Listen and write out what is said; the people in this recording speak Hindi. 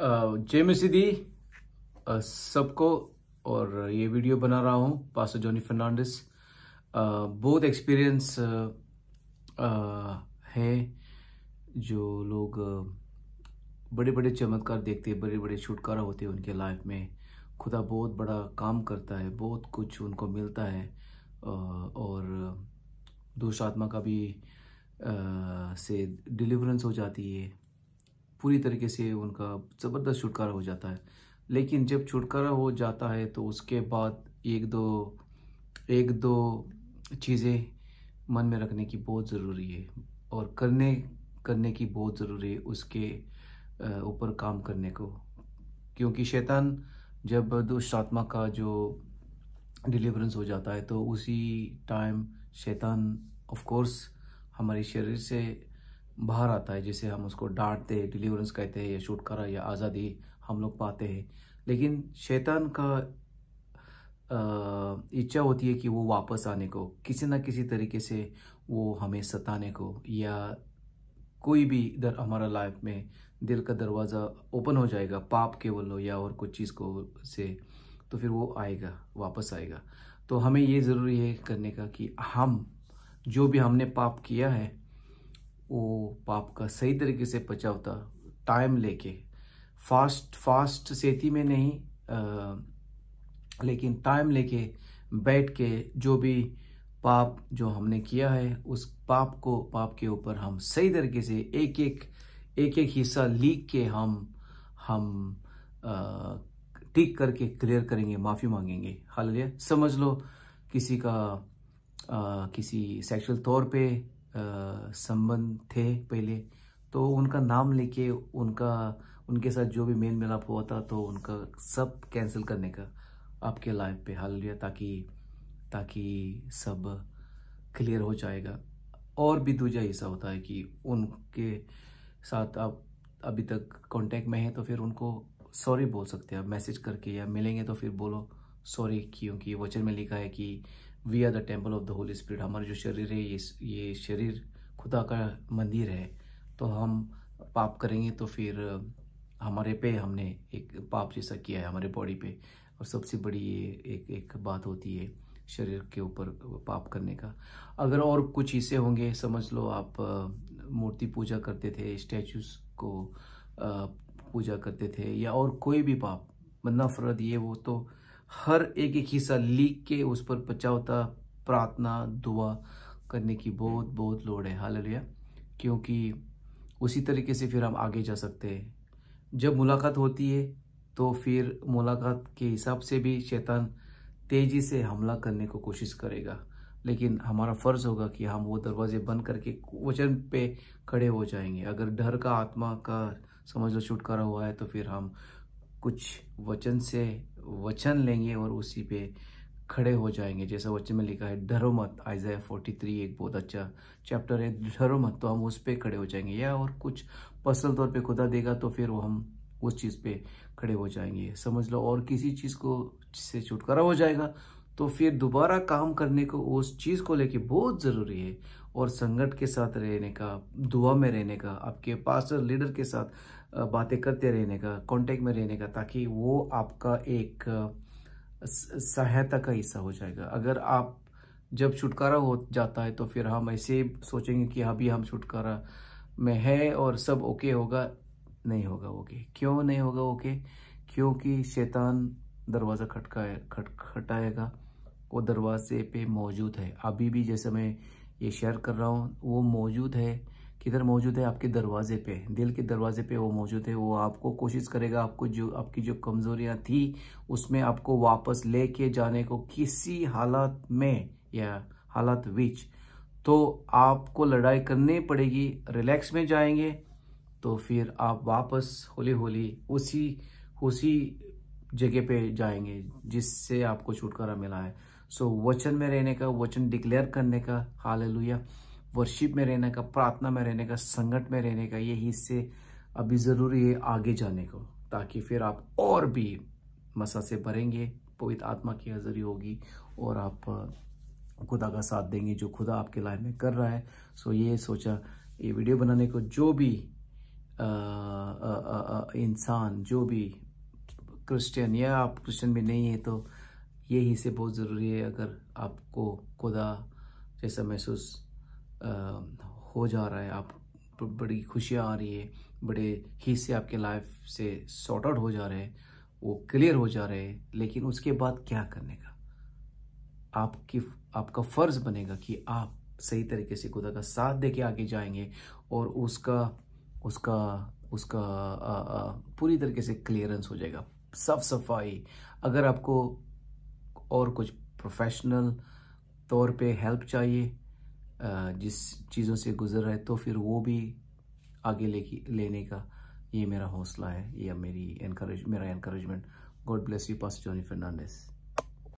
जय मसीदी सबको और ये वीडियो बना रहा हूँ पास जॉनी फर्नांडिस बहुत एक्सपीरियंस है जो लोग बड़े बड़े चमत्कार देखते हैं बड़े बड़े छुटकारा होते हैं उनके लाइफ में खुदा बहुत बड़ा काम करता है बहुत कुछ उनको मिलता है और दुष्ट आत्मा का भी से डिलीवरेंस हो जाती है पूरी तरीके से उनका ज़बरदस्त छुटकारा हो जाता है लेकिन जब छुटकारा हो जाता है तो उसके बाद एक दो एक दो चीज़ें मन में रखने की बहुत ज़रूरी है और करने करने की बहुत ज़रूरी है उसके ऊपर काम करने को क्योंकि शैतान जब दुष्ट आत्मा का जो डिलीवरेंस हो जाता है तो उसी टाइम शैतान ऑफ कोर्स हमारे शरीर से बाहर आता है जिसे हम उसको डांटते हैं डिलीवरेंस कहते हैं या छुटकारा या आज़ादी हम लोग पाते हैं लेकिन शैतान का इच्छा होती है कि वो वापस आने को किसी ना किसी तरीके से वो हमें सताने को या कोई भी इधर हमारा लाइफ में दिल का दरवाज़ा ओपन हो जाएगा पाप केवल हो या और कुछ चीज़ को से तो फिर वो आएगा वापस आएगा तो हमें ये ज़रूरी है करने का कि हम जो भी हमने पाप किया है वो पाप का सही तरीके से पचावता टाइम लेके फास्ट फास्ट सेती में नहीं आ, लेकिन टाइम लेके बैठ के जो भी पाप जो हमने किया है उस पाप को पाप के ऊपर हम सही तरीके से एक एक एक एक हिस्सा लीक के हम हम ठीक करके क्लियर करेंगे माफ़ी मांगेंगे हाल समझ लो किसी का आ, किसी सेक्सुअल तौर पे संबंध थे पहले तो उनका नाम लेके उनका उनके साथ जो भी मेल मिलाप हुआ था तो उनका सब कैंसिल करने का आपके लाइफ पे हाल लिया ताकि ताकि सब क्लियर हो जाएगा और भी दूसरा हिस्सा होता है कि उनके साथ आप अभी तक कांटेक्ट में हैं तो फिर उनको सॉरी बोल सकते हैं मैसेज करके या मिलेंगे तो फिर बोलो सॉरी क्योंकि वचन में लिखा है कि we are the temple of the holy spirit हमारा जो शरीर है ये ये शरीर खुदा का मंदिर है तो हम पाप करेंगे तो फिर हमारे पे हमने एक पाप जैसा किया है हमारे बॉडी पे और सबसे बड़ी ये एक एक बात होती है शरीर के ऊपर पाप करने का अगर और कुछ हिस्से होंगे समझ लो आप मूर्ति पूजा करते थे स्टैचूज को पूजा करते थे या और कोई भी पाप मतलब नफरत ये वो तो हर एक एक हिस्सा लीक के उस पर पचावता प्रार्थना दुआ करने की बहुत बहुत लोड है हालेलुया क्योंकि उसी तरीके से फिर हम आगे जा सकते हैं जब मुलाकात होती है तो फिर मुलाकात के हिसाब से भी शैतान तेज़ी से हमला करने को कोशिश करेगा लेकिन हमारा फ़र्ज़ होगा कि हम वो दरवाजे बंद करके वचन पे खड़े हो जाएंगे अगर डर का आत्मा का समझ लो छुटकारा हुआ है तो फिर हम कुछ वचन से वचन लेंगे और उसी पे खड़े हो जाएंगे जैसा वचन में लिखा है डरो मत फोर्टी थ्री एक बहुत अच्छा चैप्टर है डरो मत तो हम उस पर खड़े हो जाएंगे या और कुछ पर्सनल तौर पे खुदा देगा तो फिर वो हम उस चीज़ पे खड़े हो जाएंगे समझ लो और किसी चीज़ को से छुटकारा हो जाएगा तो फिर दोबारा काम करने को उस चीज़ को लेके बहुत ज़रूरी है और संगठ के साथ रहने का दुआ में रहने का आपके पास्टर लीडर के साथ बातें करते रहने का कांटेक्ट में रहने का ताकि वो आपका एक सहायता का हिस्सा हो जाएगा अगर आप जब छुटकारा हो जाता है तो फिर हम ऐसे सोचेंगे कि अभी हम छुटकारा में है और सब ओके होगा नहीं होगा ओके क्यों नहीं होगा ओके क्योंकि शैतान दरवाज़ा खटकाए खट खटाएगा वो दरवाजे पे मौजूद है अभी भी जैसे मैं ये शेयर कर रहा हूँ वो मौजूद है किधर मौजूद है आपके दरवाजे पे दिल के दरवाजे पे वो मौजूद है वो आपको कोशिश करेगा आपको जो आपकी जो कमजोरियाँ थी उसमें आपको वापस लेके जाने को किसी हालात में या हालात विच तो आपको लड़ाई करनी पड़ेगी रिलैक्स में जाएंगे तो फिर आप वापस होली होली उसी उसी जगह पे जाएंगे जिससे आपको छुटकारा मिला है सो वचन में रहने का वचन डिक्लेयर करने का हाल वर्शिप में रहने का प्रार्थना में रहने का संगत में रहने का ये हिस्से अभी ज़रूरी है आगे जाने को ताकि फिर आप और भी मसा से भरेंगे पवित्र आत्मा की हजरी होगी और आप खुदा का साथ देंगे जो खुदा आपके लाइफ में कर रहा है सो ये सोचा ये वीडियो बनाने को जो भी इंसान जो भी क्रिश्चियन या आप क्रिश्चियन भी नहीं है तो ये हिस्से बहुत ज़रूरी है अगर आपको खुदा जैसा महसूस हो जा रहा है आप बड़ी खुशियाँ आ रही है बड़े हिस्से आपके लाइफ से सॉर्ट आउट हो जा रहे हैं वो क्लियर हो जा रहे हैं लेकिन उसके बाद क्या करने का आपकी आपका फ़र्ज बनेगा कि आप सही तरीके से खुदा का साथ दे के आगे जाएंगे और उसका उसका उसका आ, आ, पूरी तरीके से क्लियरेंस हो जाएगा साफ सफाई अगर आपको और कुछ प्रोफेशनल तौर पे हेल्प चाहिए जिस चीज़ों से गुज़र रहे तो फिर वो भी आगे लेके लेने का ये मेरा हौसला है या मेरी इनक्रेज मेरा increasement God bless you pass Johnny Fernandes